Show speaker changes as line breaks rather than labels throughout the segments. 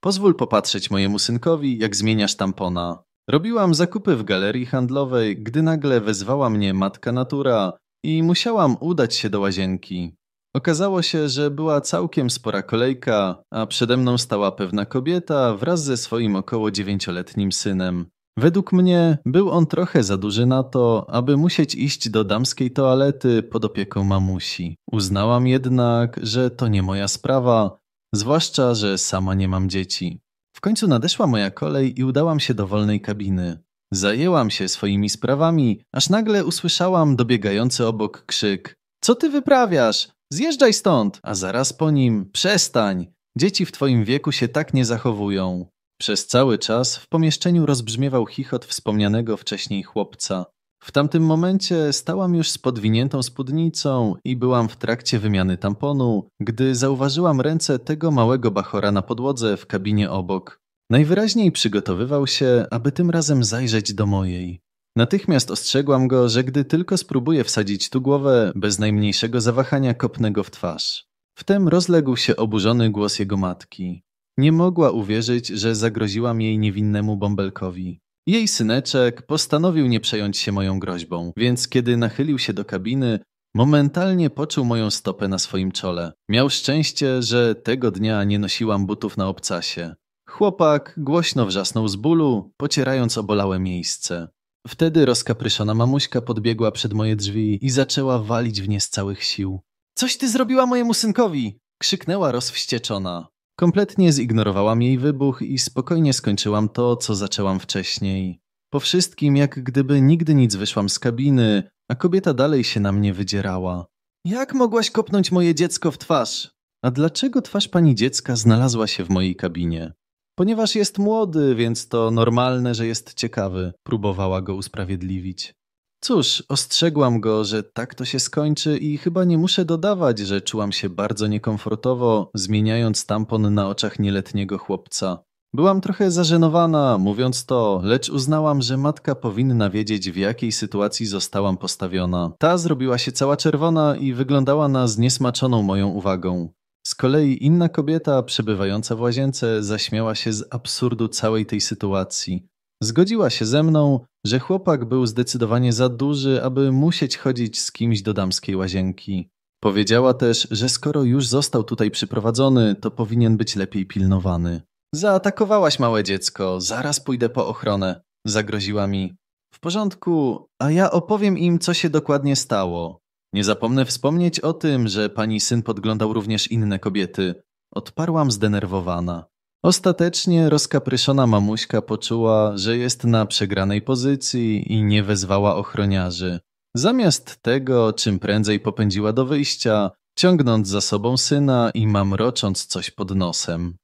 Pozwól popatrzeć mojemu synkowi, jak zmieniasz tampona. Robiłam zakupy w galerii handlowej, gdy nagle wezwała mnie matka natura i musiałam udać się do łazienki. Okazało się, że była całkiem spora kolejka, a przede mną stała pewna kobieta wraz ze swoim około dziewięcioletnim synem. Według mnie był on trochę za duży na to, aby musieć iść do damskiej toalety pod opieką mamusi. Uznałam jednak, że to nie moja sprawa Zwłaszcza, że sama nie mam dzieci. W końcu nadeszła moja kolej i udałam się do wolnej kabiny. Zajęłam się swoimi sprawami, aż nagle usłyszałam dobiegający obok krzyk: Co ty wyprawiasz? Zjeżdżaj stąd! A zaraz po nim: Przestań! Dzieci w twoim wieku się tak nie zachowują. Przez cały czas w pomieszczeniu rozbrzmiewał chichot wspomnianego wcześniej chłopca. W tamtym momencie stałam już z podwiniętą spódnicą i byłam w trakcie wymiany tamponu, gdy zauważyłam ręce tego małego bachora na podłodze w kabinie obok. Najwyraźniej przygotowywał się, aby tym razem zajrzeć do mojej. Natychmiast ostrzegłam go, że gdy tylko spróbuje wsadzić tu głowę, bez najmniejszego zawahania kopnego w twarz. Wtem rozległ się oburzony głos jego matki. Nie mogła uwierzyć, że zagroziłam jej niewinnemu bąbelkowi. Jej syneczek postanowił nie przejąć się moją groźbą, więc kiedy nachylił się do kabiny, momentalnie poczuł moją stopę na swoim czole. Miał szczęście, że tego dnia nie nosiłam butów na obcasie. Chłopak głośno wrzasnął z bólu, pocierając obolałe miejsce. Wtedy rozkapryszona mamuśka podbiegła przed moje drzwi i zaczęła walić w nie z całych sił. Coś ty zrobiła mojemu synkowi! krzyknęła rozwścieczona. Kompletnie zignorowałam jej wybuch i spokojnie skończyłam to, co zaczęłam wcześniej. Po wszystkim, jak gdyby nigdy nic wyszłam z kabiny, a kobieta dalej się na mnie wydzierała. Jak mogłaś kopnąć moje dziecko w twarz? A dlaczego twarz pani dziecka znalazła się w mojej kabinie? Ponieważ jest młody, więc to normalne, że jest ciekawy, próbowała go usprawiedliwić. Cóż, ostrzegłam go, że tak to się skończy i chyba nie muszę dodawać, że czułam się bardzo niekomfortowo, zmieniając tampon na oczach nieletniego chłopca. Byłam trochę zażenowana, mówiąc to, lecz uznałam, że matka powinna wiedzieć, w jakiej sytuacji zostałam postawiona. Ta zrobiła się cała czerwona i wyglądała na zniesmaczoną moją uwagą. Z kolei inna kobieta, przebywająca w łazience, zaśmiała się z absurdu całej tej sytuacji. Zgodziła się ze mną, że chłopak był zdecydowanie za duży, aby musieć chodzić z kimś do damskiej łazienki. Powiedziała też, że skoro już został tutaj przyprowadzony, to powinien być lepiej pilnowany. Zaatakowałaś małe dziecko, zaraz pójdę po ochronę, zagroziła mi. W porządku, a ja opowiem im, co się dokładnie stało. Nie zapomnę wspomnieć o tym, że pani syn podglądał również inne kobiety. Odparłam zdenerwowana. Ostatecznie rozkapryszona mamuśka poczuła, że jest na przegranej pozycji i nie wezwała ochroniarzy. Zamiast tego, czym prędzej popędziła do wyjścia, ciągnąc za sobą syna i mamrocząc coś pod nosem.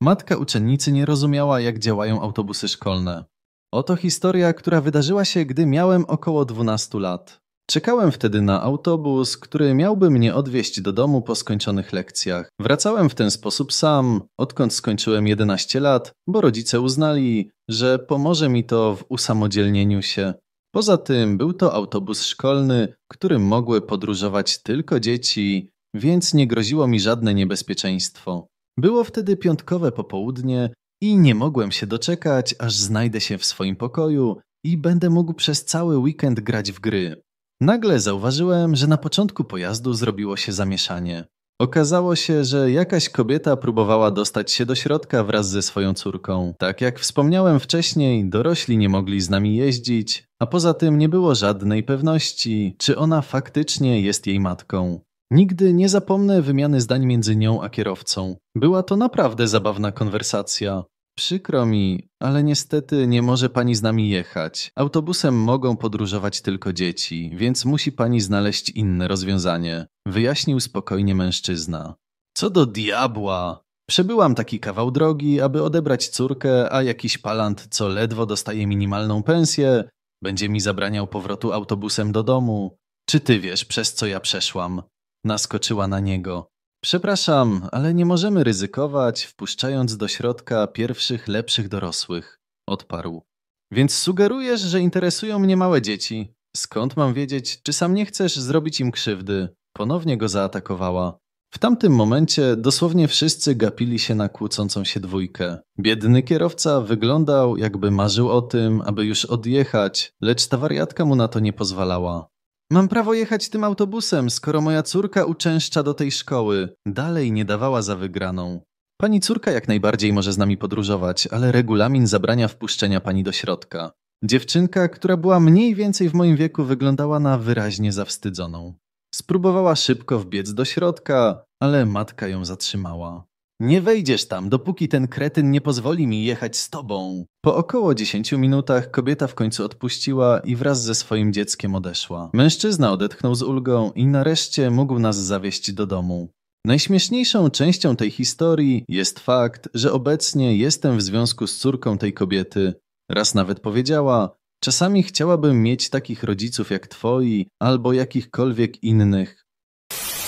Matka uczennicy nie rozumiała, jak działają autobusy szkolne. Oto historia, która wydarzyła się, gdy miałem około 12 lat. Czekałem wtedy na autobus, który miałby mnie odwieźć do domu po skończonych lekcjach. Wracałem w ten sposób sam, odkąd skończyłem 11 lat, bo rodzice uznali, że pomoże mi to w usamodzielnieniu się. Poza tym był to autobus szkolny, którym mogły podróżować tylko dzieci, więc nie groziło mi żadne niebezpieczeństwo. Było wtedy piątkowe popołudnie i nie mogłem się doczekać, aż znajdę się w swoim pokoju i będę mógł przez cały weekend grać w gry. Nagle zauważyłem, że na początku pojazdu zrobiło się zamieszanie. Okazało się, że jakaś kobieta próbowała dostać się do środka wraz ze swoją córką. Tak jak wspomniałem wcześniej, dorośli nie mogli z nami jeździć, a poza tym nie było żadnej pewności, czy ona faktycznie jest jej matką. Nigdy nie zapomnę wymiany zdań między nią a kierowcą. Była to naprawdę zabawna konwersacja. Przykro mi, ale niestety nie może pani z nami jechać. Autobusem mogą podróżować tylko dzieci, więc musi pani znaleźć inne rozwiązanie, wyjaśnił spokojnie mężczyzna. Co do diabła! Przebyłam taki kawał drogi, aby odebrać córkę, a jakiś palant, co ledwo dostaje minimalną pensję, będzie mi zabraniał powrotu autobusem do domu. Czy ty wiesz, przez co ja przeszłam? Naskoczyła na niego. Przepraszam, ale nie możemy ryzykować, wpuszczając do środka pierwszych lepszych dorosłych, odparł. Więc sugerujesz, że interesują mnie małe dzieci. Skąd mam wiedzieć, czy sam nie chcesz zrobić im krzywdy? Ponownie go zaatakowała. W tamtym momencie dosłownie wszyscy gapili się na kłócącą się dwójkę. Biedny kierowca wyglądał, jakby marzył o tym, aby już odjechać, lecz ta wariatka mu na to nie pozwalała. Mam prawo jechać tym autobusem, skoro moja córka uczęszcza do tej szkoły. Dalej nie dawała za wygraną. Pani córka jak najbardziej może z nami podróżować, ale regulamin zabrania wpuszczenia pani do środka. Dziewczynka, która była mniej więcej w moim wieku, wyglądała na wyraźnie zawstydzoną. Spróbowała szybko wbiec do środka, ale matka ją zatrzymała. Nie wejdziesz tam, dopóki ten kretyn nie pozwoli mi jechać z tobą. Po około 10 minutach kobieta w końcu odpuściła i wraz ze swoim dzieckiem odeszła. Mężczyzna odetchnął z ulgą i nareszcie mógł nas zawieść do domu. Najśmieszniejszą częścią tej historii jest fakt, że obecnie jestem w związku z córką tej kobiety. Raz nawet powiedziała: Czasami chciałabym mieć takich rodziców jak twoi albo jakichkolwiek innych.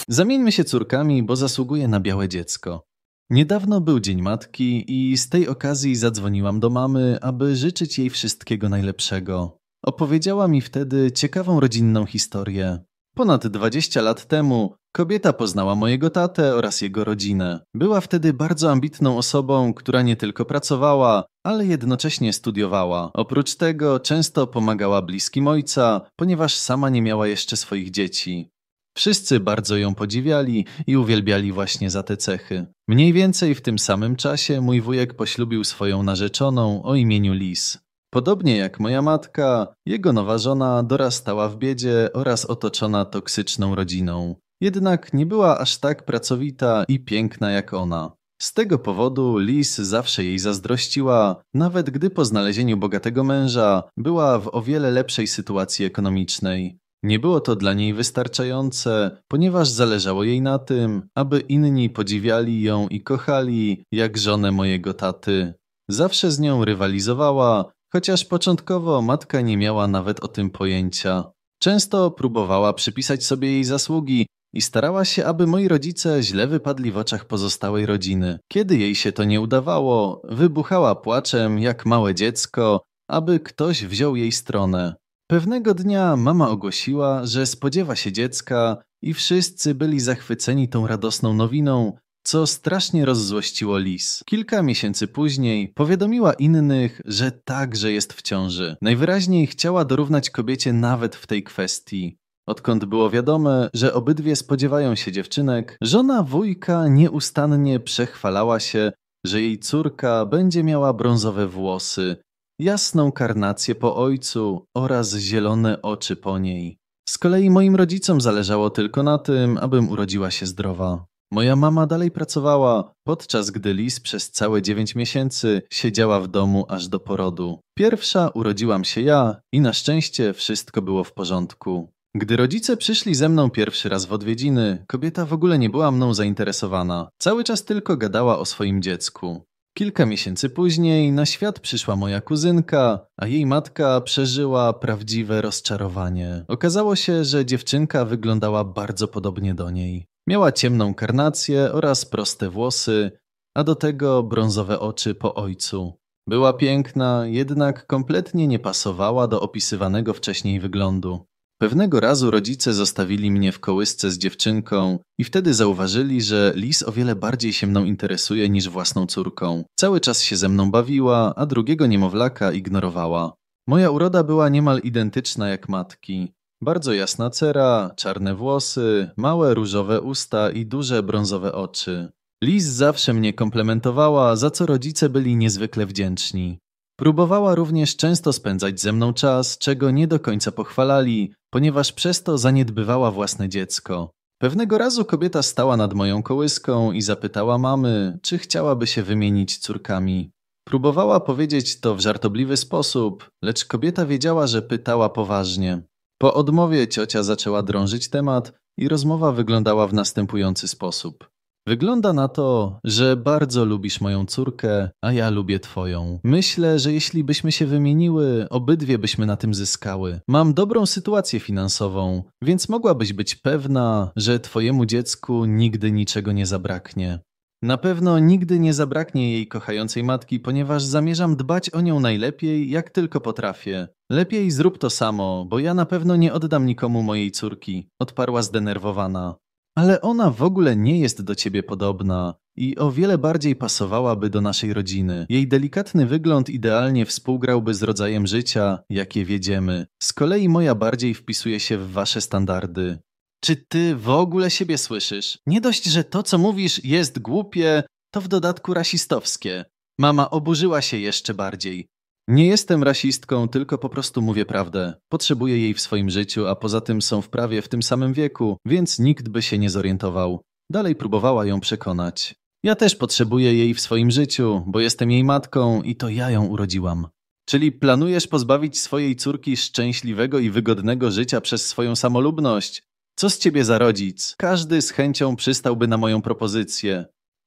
Zamieńmy się córkami, bo zasługuje na białe dziecko. Niedawno był Dzień Matki i z tej okazji zadzwoniłam do mamy, aby życzyć jej wszystkiego najlepszego. Opowiedziała mi wtedy ciekawą rodzinną historię. Ponad 20 lat temu kobieta poznała mojego tatę oraz jego rodzinę. Była wtedy bardzo ambitną osobą, która nie tylko pracowała, ale jednocześnie studiowała. Oprócz tego często pomagała bliskim ojca, ponieważ sama nie miała jeszcze swoich dzieci. Wszyscy bardzo ją podziwiali i uwielbiali właśnie za te cechy. Mniej więcej w tym samym czasie mój wujek poślubił swoją narzeczoną o imieniu Lis. Podobnie jak moja matka, jego nowa żona dorastała w biedzie oraz otoczona toksyczną rodziną. Jednak nie była aż tak pracowita i piękna jak ona. Z tego powodu Lis zawsze jej zazdrościła, nawet gdy po znalezieniu bogatego męża była w o wiele lepszej sytuacji ekonomicznej. Nie było to dla niej wystarczające, ponieważ zależało jej na tym, aby inni podziwiali ją i kochali, jak żonę mojego taty. Zawsze z nią rywalizowała, chociaż początkowo matka nie miała nawet o tym pojęcia. Często próbowała przypisać sobie jej zasługi i starała się, aby moi rodzice źle wypadli w oczach pozostałej rodziny. Kiedy jej się to nie udawało, wybuchała płaczem jak małe dziecko, aby ktoś wziął jej stronę. Pewnego dnia mama ogłosiła, że spodziewa się dziecka i wszyscy byli zachwyceni tą radosną nowiną, co strasznie rozzłościło Lis. Kilka miesięcy później powiadomiła innych, że także jest w ciąży. Najwyraźniej chciała dorównać kobiecie nawet w tej kwestii. Odkąd było wiadome, że obydwie spodziewają się dziewczynek, żona wujka nieustannie przechwalała się, że jej córka będzie miała brązowe włosy, jasną karnację po ojcu oraz zielone oczy po niej. Z kolei moim rodzicom zależało tylko na tym, abym urodziła się zdrowa. Moja mama dalej pracowała, podczas gdy Lis przez całe dziewięć miesięcy siedziała w domu aż do porodu. Pierwsza urodziłam się ja i na szczęście wszystko było w porządku. Gdy rodzice przyszli ze mną pierwszy raz w odwiedziny, kobieta w ogóle nie była mną zainteresowana. Cały czas tylko gadała o swoim dziecku. Kilka miesięcy później na świat przyszła moja kuzynka, a jej matka przeżyła prawdziwe rozczarowanie. Okazało się, że dziewczynka wyglądała bardzo podobnie do niej. Miała ciemną karnację oraz proste włosy, a do tego brązowe oczy po ojcu. Była piękna, jednak kompletnie nie pasowała do opisywanego wcześniej wyglądu. Pewnego razu rodzice zostawili mnie w kołysce z dziewczynką i wtedy zauważyli, że Lis o wiele bardziej się mną interesuje niż własną córką. Cały czas się ze mną bawiła, a drugiego niemowlaka ignorowała. Moja uroda była niemal identyczna jak matki. Bardzo jasna cera, czarne włosy, małe różowe usta i duże brązowe oczy. Lis zawsze mnie komplementowała, za co rodzice byli niezwykle wdzięczni. Próbowała również często spędzać ze mną czas, czego nie do końca pochwalali, ponieważ przez to zaniedbywała własne dziecko. Pewnego razu kobieta stała nad moją kołyską i zapytała mamy, czy chciałaby się wymienić córkami. Próbowała powiedzieć to w żartobliwy sposób, lecz kobieta wiedziała, że pytała poważnie. Po odmowie ciocia zaczęła drążyć temat i rozmowa wyglądała w następujący sposób. Wygląda na to, że bardzo lubisz moją córkę, a ja lubię twoją. Myślę, że jeśli byśmy się wymieniły, obydwie byśmy na tym zyskały. Mam dobrą sytuację finansową, więc mogłabyś być pewna, że twojemu dziecku nigdy niczego nie zabraknie. Na pewno nigdy nie zabraknie jej kochającej matki, ponieważ zamierzam dbać o nią najlepiej, jak tylko potrafię. Lepiej zrób to samo, bo ja na pewno nie oddam nikomu mojej córki, odparła zdenerwowana. Ale ona w ogóle nie jest do ciebie podobna i o wiele bardziej pasowałaby do naszej rodziny. Jej delikatny wygląd idealnie współgrałby z rodzajem życia, jakie wiedziemy. Z kolei moja bardziej wpisuje się w wasze standardy. Czy ty w ogóle siebie słyszysz? Nie dość, że to, co mówisz, jest głupie, to w dodatku rasistowskie. Mama oburzyła się jeszcze bardziej. Nie jestem rasistką, tylko po prostu mówię prawdę. Potrzebuję jej w swoim życiu, a poza tym są w prawie w tym samym wieku, więc nikt by się nie zorientował. Dalej próbowała ją przekonać. Ja też potrzebuję jej w swoim życiu, bo jestem jej matką i to ja ją urodziłam. Czyli planujesz pozbawić swojej córki szczęśliwego i wygodnego życia przez swoją samolubność? Co z ciebie za rodzic? Każdy z chęcią przystałby na moją propozycję.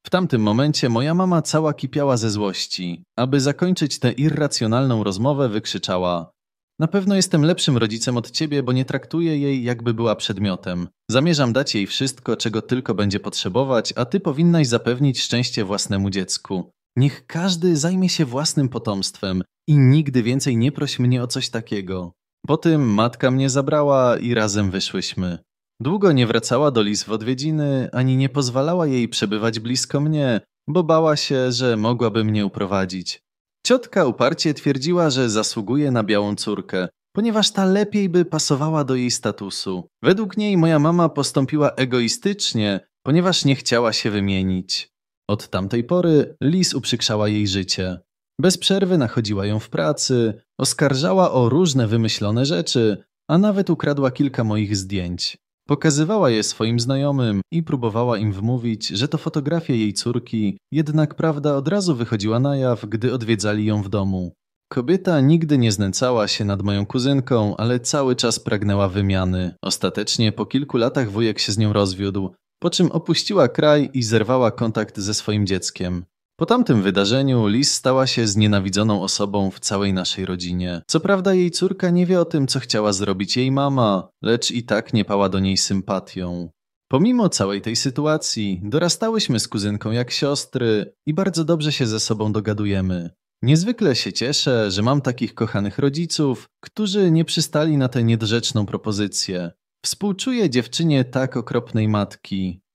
W tamtym momencie moja mama cała kipiała ze złości. Aby zakończyć tę irracjonalną rozmowę, wykrzyczała: Na pewno jestem lepszym rodzicem od ciebie, bo nie traktuję jej, jakby była przedmiotem. Zamierzam dać jej wszystko, czego tylko będzie potrzebować, a ty powinnaś zapewnić szczęście własnemu dziecku. Niech każdy zajmie się własnym potomstwem i nigdy więcej nie proś mnie o coś takiego. Po tym matka mnie zabrała i razem wyszłyśmy. Długo nie wracała do Lis w odwiedziny, ani nie pozwalała jej przebywać blisko mnie, bo bała się, że mogłaby mnie uprowadzić. Ciotka uparcie twierdziła, że zasługuje na białą córkę, ponieważ ta lepiej by pasowała do jej statusu. Według niej moja mama postąpiła egoistycznie, ponieważ nie chciała się wymienić. Od tamtej pory Lis uprzykrzała jej życie. Bez przerwy nachodziła ją w pracy, oskarżała o różne wymyślone rzeczy, a nawet ukradła kilka moich zdjęć. Pokazywała je swoim znajomym i próbowała im wmówić, że to fotografie jej córki, jednak prawda od razu wychodziła na jaw, gdy odwiedzali ją w domu. Kobieta nigdy nie znęcała się nad moją kuzynką, ale cały czas pragnęła wymiany. Ostatecznie po kilku latach wujek się z nią rozwiódł, po czym opuściła kraj i zerwała kontakt ze swoim dzieckiem. Po tamtym wydarzeniu Liz stała się znienawidzoną osobą w całej naszej rodzinie. Co prawda jej córka nie wie o tym, co chciała zrobić jej mama, lecz i tak nie pała do niej sympatią. Pomimo całej tej sytuacji, dorastałyśmy z kuzynką jak siostry i bardzo dobrze się ze sobą dogadujemy. Niezwykle się cieszę, że mam takich kochanych rodziców, którzy nie przystali na tę niedrzeczną propozycję. Współczuję dziewczynie tak okropnej matki.